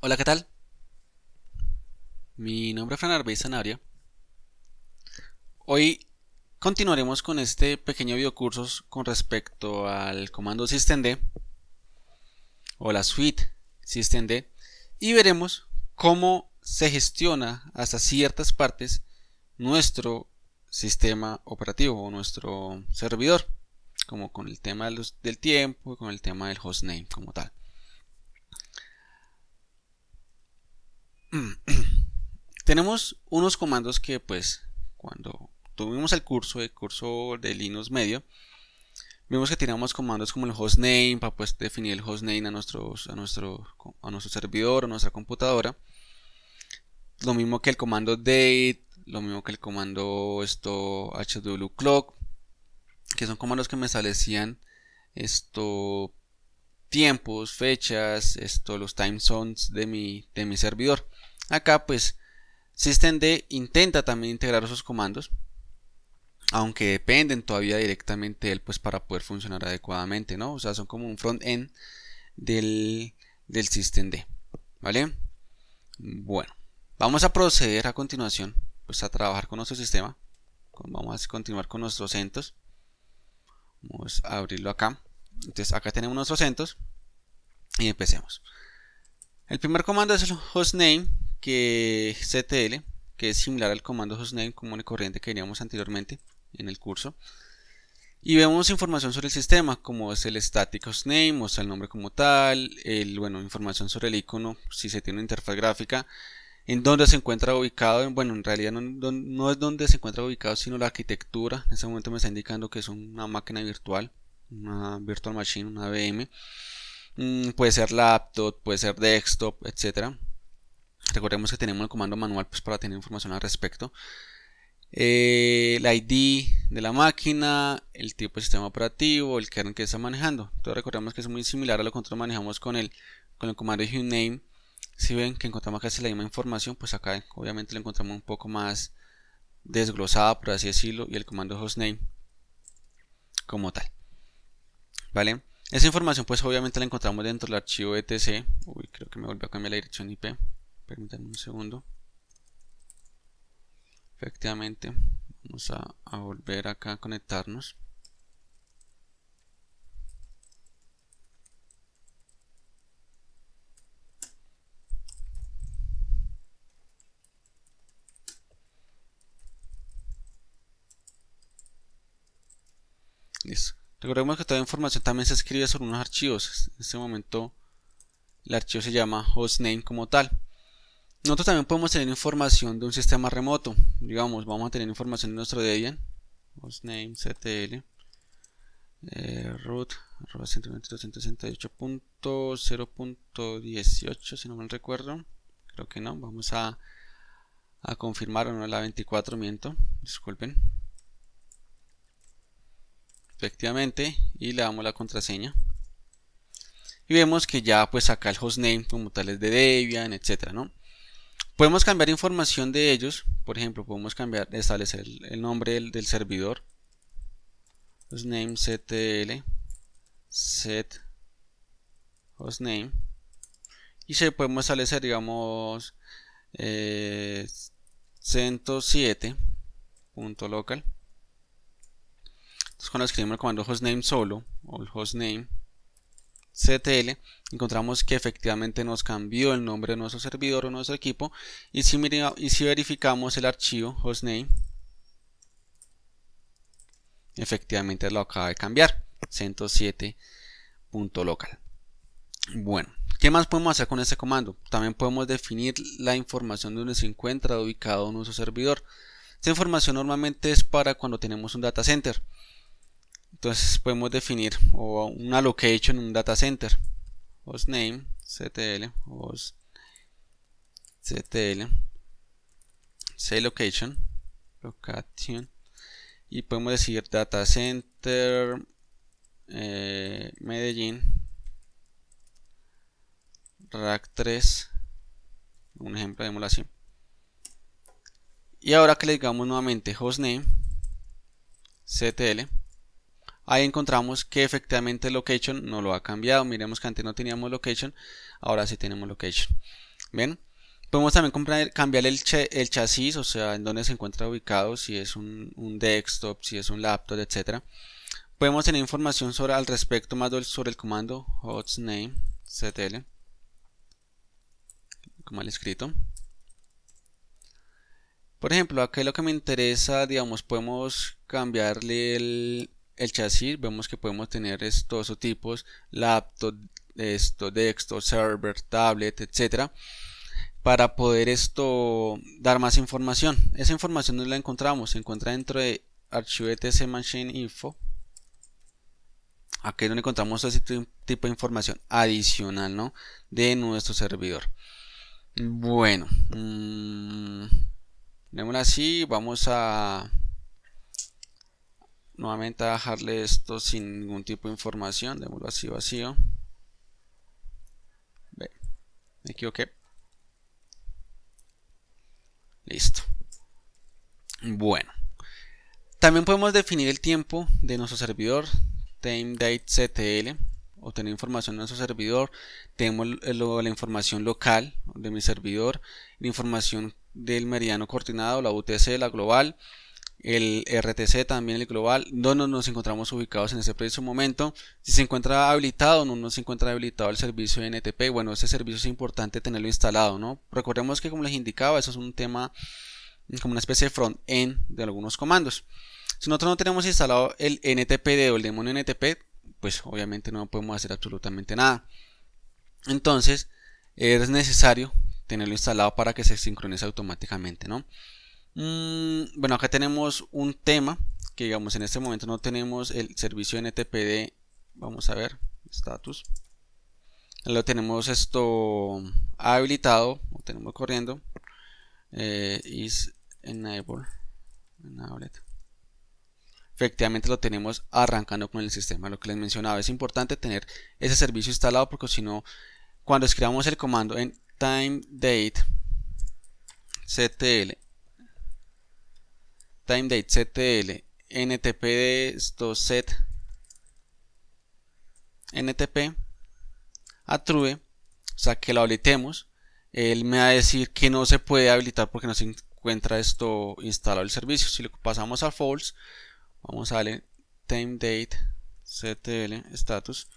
Hola, ¿qué tal? Mi nombre es Fran Arbey Hoy continuaremos con este pequeño videocursos con respecto al comando systemd o la suite systemd y veremos cómo se gestiona hasta ciertas partes nuestro sistema operativo o nuestro servidor, como con el tema del tiempo con el tema del hostname como tal. tenemos unos comandos que pues cuando tuvimos el curso, el curso de Linux medio, vimos que teníamos comandos como el hostname para pues definir el hostname a, nuestro, a nuestro servidor, o nuestra computadora. Lo mismo que el comando date, lo mismo que el comando esto hwclock, que son comandos que me establecían esto tiempos, fechas, esto los time zones de mi, de mi servidor. Acá pues systemd intenta también integrar esos comandos, aunque dependen todavía directamente de él pues para poder funcionar adecuadamente, ¿no? O sea, son como un front-end del, del systemd, ¿vale? Bueno, vamos a proceder a continuación pues a trabajar con nuestro sistema. Vamos a continuar con nuestros centros. Vamos a abrirlo acá. Entonces acá tenemos nuestros centros y empecemos. El primer comando es el hostname, que CTL, que es similar al comando hostname común y corriente que teníamos anteriormente en el curso. Y vemos información sobre el sistema, como es el static hostname, o sea, el nombre como tal, el, bueno, información sobre el icono, si se tiene una interfaz gráfica, en donde se encuentra ubicado, bueno, en realidad no, es donde se encuentra ubicado, sino la arquitectura. En este momento me está indicando que es una máquina virtual, una virtual machine, una VM. Mm, puede ser laptop, puede ser desktop, etcétera Recordemos que tenemos el comando manual pues, para tener información al respecto. Eh, el la ID de la máquina, el tipo de sistema operativo, el kernel que está manejando. Entonces recordemos que es muy similar a lo que nosotros manejamos con el, con el comando uname. Si ven que encontramos casi la misma información, pues acá obviamente la encontramos un poco más desglosada, por así decirlo, y el comando hostname como tal. ¿Vale? Esa información pues obviamente la encontramos dentro del archivo etc. Uy, creo que me volvió a cambiar la dirección IP permítanme un segundo efectivamente vamos a, volver acá a conectarnos Listo. Recordemos que toda la información también se escribe sobre unos archivos. En este momento el archivo se llama hostname como tal. Nosotros también podemos tener información de un sistema remoto. Digamos, vamos a tener información de nuestro Debian. Hostname, CTL. Eh, root si no mal recuerdo creo que no vamos a, confirmar no la 24 miento disculpen efectivamente y le damos la contraseña y vemos que ya pues acá el hostname como tal es de Debian etcétera no Podemos cambiar información de ellos, por ejemplo, podemos cambiar, establecer el, nombre del, servidor, hostnamectl, set hostname y se podemos establecer digamos eh, 107.local entonces cuando escribimos el comando hostname solo o el hostname CTL, encontramos que efectivamente nos cambió el nombre de nuestro servidor o nuestro equipo. Y si, mira, y si verificamos el archivo hostname, efectivamente lo acaba de cambiar. 107.local. Bueno, ¿qué más podemos hacer con este comando? También podemos definir la información de donde se encuentra ubicado nuestro servidor. Esta información normalmente es para cuando tenemos un data center. Entonces podemos definir o una location en un data center. Hostname, CTL, host, CTL, say location, location. Y podemos decir data center eh, Medellín rack 3 un ejemplo de emulación, y ahora que le digamos nuevamente hostname ctl ahí encontramos que efectivamente location no lo ha cambiado. Miremos que antes no teníamos location, ahora sí tenemos location. Bien, Podemos también cambiarle cambiar el, chasis, o sea, en dónde se encuentra ubicado, si es un, desktop, si es un laptop, etc. Podemos tener información sobre, al respecto más sobre el comando hostname ctl, como el escrito. Por ejemplo, aquí lo que me interesa, digamos, podemos cambiarle el, el chasis vemos que podemos tener estos tipos laptop esto desktop server tablet etcétera para poder esto dar más información esa información no la encontramos se encuentra dentro de archivo etc machine info aquí es donde encontramos este tipo de información adicional ¿no? de nuestro servidor bueno mmm, así vamos a nuevamente a dejarle esto sin ningún tipo de información démoslo así vacío Ve, me equivoqué listo bueno también podemos definir el tiempo de nuestro servidor time date ctl obtener información de nuestro servidor tenemos la información local de mi servidor la información del meridiano coordinado la utc la global el RTC también el global, no, nos encontramos ubicados en ese preciso momento, si se encuentra habilitado o no, no se encuentra habilitado el servicio NTP, bueno, ese servicio es importante tenerlo instalado, ¿no? Recordemos que como les indicaba, eso es un tema como una especie de front-end de algunos comandos. Si nosotros no tenemos instalado el NTP o el demonio NTP, pues obviamente no podemos hacer absolutamente nada. Entonces, es necesario tenerlo instalado para que se sincronice automáticamente, ¿no? Mm, bueno, acá tenemos un tema que digamos en este momento no tenemos el servicio NTPD. Vamos a ver, status. Lo tenemos esto habilitado, lo tenemos corriendo. Eh, is enable. Enabled. Efectivamente lo tenemos arrancando con el sistema. Lo que les mencionaba, es importante tener ese servicio instalado porque si no, cuando escribamos el comando en time date ctl time ctl ntp de esto set ntp a true e, o sea que lo habilitemos él me va a decir que no se puede habilitar porque no se encuentra esto instalado el servicio si lo pasamos a false vamos a darle timedate ctl status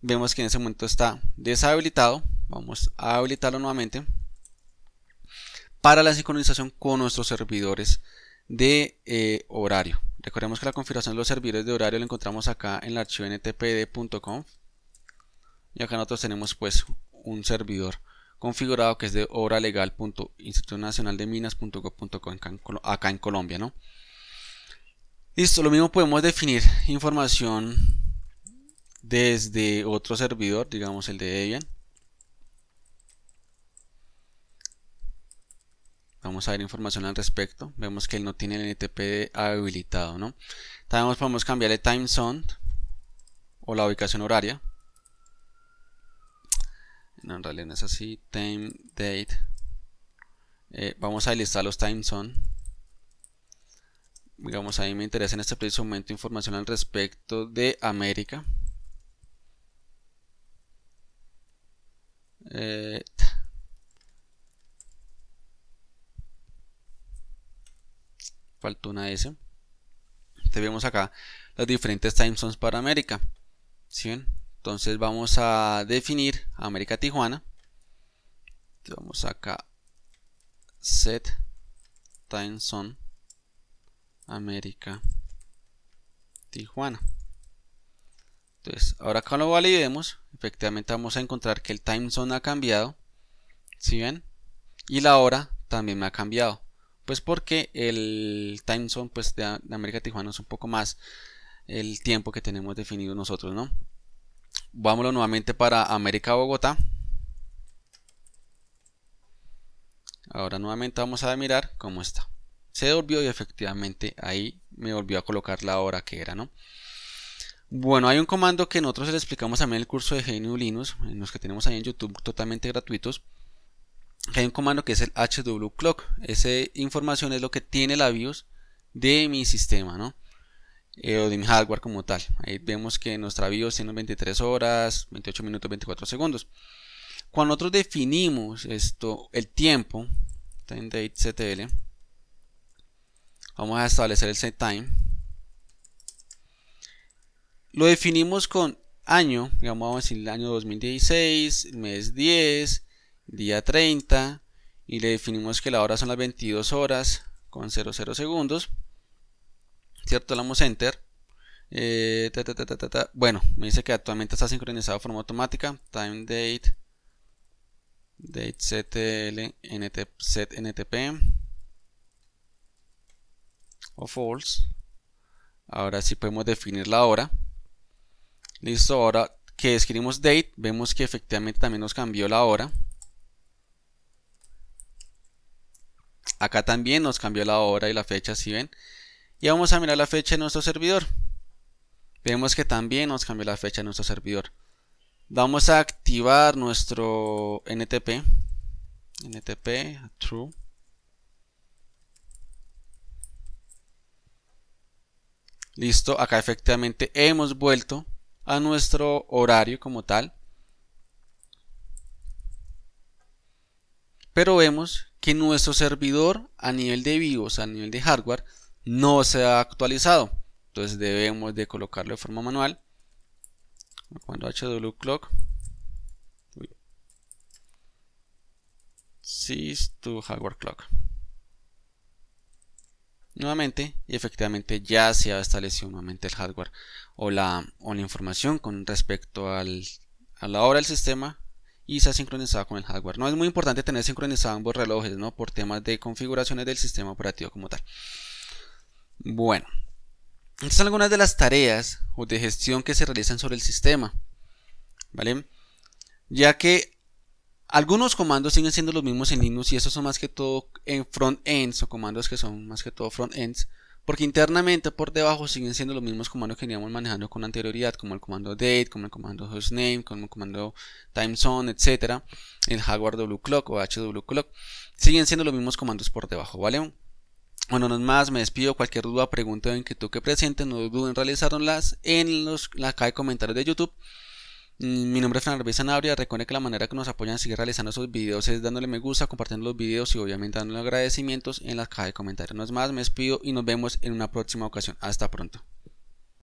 vemos que en ese momento está deshabilitado vamos a habilitarlo nuevamente para la sincronización con nuestros servidores de eh, horario. Recordemos que la configuración de los servidores de horario la encontramos acá en el archivo ntpd.com y acá nosotros tenemos pues un servidor configurado que es de instituto de acá en Colombia, ¿no? Listo, lo mismo podemos definir información desde otro servidor, digamos el de Debian Vamos a ver información al respecto. Vemos que él no tiene el NTP habilitado, ¿no? También podemos cambiarle time zone o la ubicación horaria. en realidad no es así. Time, date. Eh, vamos a listar los time zone. Digamos, ahí me interesa en este preciso momento información al respecto de América. Eh, faltó una S. Entonces vemos acá las diferentes time zones para América. ¿Sí Entonces vamos a definir América Tijuana. Entonces vamos acá set time zone América Tijuana. Entonces, ahora acá lo validemos, efectivamente vamos a encontrar que el time zone ha cambiado. ¿Sí ven? Y la hora también me ha cambiado. Pues porque el time zone pues, de, América Tijuana es un poco más el tiempo que tenemos definido nosotros, ¿no? Vámonos nuevamente para América Bogotá. Ahora nuevamente vamos a mirar cómo está. Se volvió y efectivamente ahí me volvió a colocar la hora que era, ¿no? Bueno, hay un comando que nosotros le explicamos también en el curso de GNU Linux, en los que tenemos ahí en YouTube totalmente gratuitos, hay un comando que es el hwclock. Esa información es lo que tiene la BIOS de mi sistema, eh, o de mi hardware como tal. Ahí vemos que nuestra BIOS tiene 23 horas, 28 minutos, 24 segundos. Cuando nosotros definimos esto, el tiempo, ctl vamos a establecer el set time. Lo definimos con año, digamos, vamos a decir el año 2016, mes 10, día 30 y le definimos que la hora son las 22 horas con 00 segundos. ¿Cierto? Le damos enter. Eh, bueno, me dice que actualmente está sincronizado de forma automática. Time date. Date ctl set ntp. O false. Ahora sí podemos definir la hora. Listo, ahora que escribimos date, vemos que efectivamente también nos cambió la hora. Acá también nos cambió la hora y la fecha, si ven. Y vamos a mirar la fecha de nuestro servidor. Vemos que también nos cambió la fecha de nuestro servidor. Vamos a activar nuestro NTP. NTP, true. Listo, acá efectivamente hemos vuelto a nuestro horario como tal. Pero vemos que nuestro servidor a nivel de BIOS, a nivel de hardware, no se ha actualizado. Entonces debemos de colocarlo de forma manual. Cuando hwclock sys to hardware clock. Nuevamente, y efectivamente ya se ha establecido nuevamente el hardware o la, la información con respecto al, a la hora del sistema y se ha sincronizado con el hardware. No es muy importante tener sincronizados ambos relojes, ¿no? Por temas de configuraciones del sistema operativo como tal. Bueno, estas son algunas de las tareas o de gestión que se realizan sobre el sistema, ¿vale? Ya que algunos comandos siguen siendo los mismos en Linux y esos son más que todo en front-ends o comandos que son más que todo front-ends porque internamente por debajo siguen siendo los mismos comandos que veníamos manejando con anterioridad, como el comando date, como el comando hostname, como el comando timezone, etc el hardware wclock o hwclock, siguen siendo los mismos comandos por debajo, ¿vale? Bueno, no es más, me despido. Cualquier duda, pregunta o inquietud que presente, no duden en realizarlas en los, la caja de comentarios de YouTube. Mi nombre es Fernando Arbey Sanabria. Recuerden que la manera que nos apoyan a seguir realizando esos videos es dándole me gusta, compartiendo los videos y obviamente dándole agradecimientos en la caja de comentarios. No es más, me despido y nos vemos en una próxima ocasión. Hasta pronto.